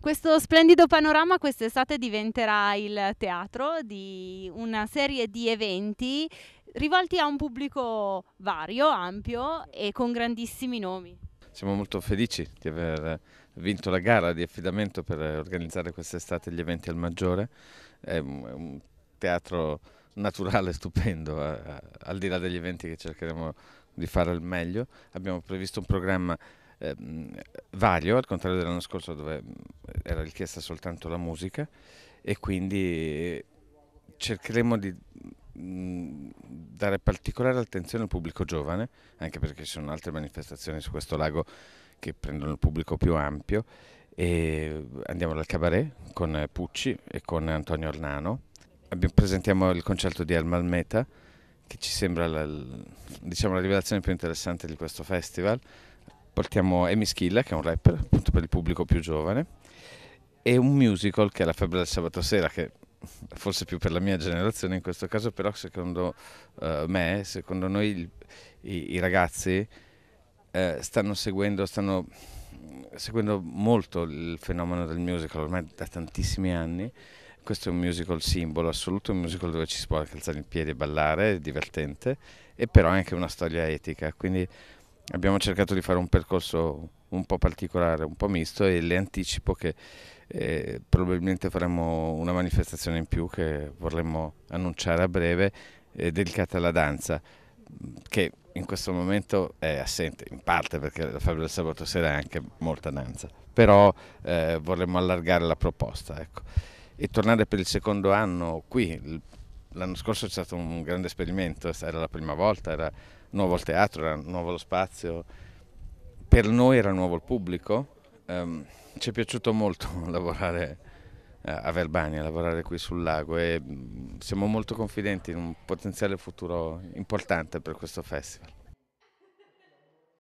Questo splendido panorama quest'estate diventerà il teatro di una serie di eventi rivolti a un pubblico vario, ampio e con grandissimi nomi. Siamo molto felici di aver vinto la gara di affidamento per organizzare quest'estate gli eventi al Maggiore. È un teatro naturale stupendo, al di là degli eventi che cercheremo di fare al meglio. Abbiamo previsto un programma ehm, vario, al contrario dell'anno scorso dove era richiesta soltanto la musica e quindi cercheremo di mm, dare particolare attenzione al pubblico giovane, anche perché ci sono altre manifestazioni su questo lago che prendono il pubblico più ampio. E andiamo dal cabaret con Pucci e con Antonio Ornano. Presentiamo il concerto di Alma Almeta, che ci sembra la, diciamo, la rivelazione più interessante di questo festival. Portiamo Amy Schilla, che è un rapper appunto per il pubblico più giovane e un musical che è La febbre del sabato sera, che forse più per la mia generazione in questo caso, però secondo uh, me, secondo noi il, i, i, ragazzi eh, stanno seguendo, stanno seguendo molto il fenomeno del musical ormai da tantissimi anni. Questo è un musical simbolo assoluto, un musical dove ci si può alzare in piedi e ballare, è divertente, e però è anche una storia etica. Quindi abbiamo cercato di fare un percorso un po' particolare, un po' misto e le anticipo che eh, probabilmente faremo una manifestazione in più che vorremmo annunciare a breve eh, dedicata alla danza che in questo momento è assente in parte perché la Fabio del Sabato Sera è anche molta danza però eh, vorremmo allargare la proposta ecco. e tornare per il secondo anno qui l'anno scorso è stato un grande esperimento era la prima volta era nuovo il teatro era nuovo lo spazio per noi era nuovo il pubblico um, ci è piaciuto molto lavorare eh, a Verbania, lavorare qui sul lago e mm, siamo molto confidenti in un potenziale futuro importante per questo festival.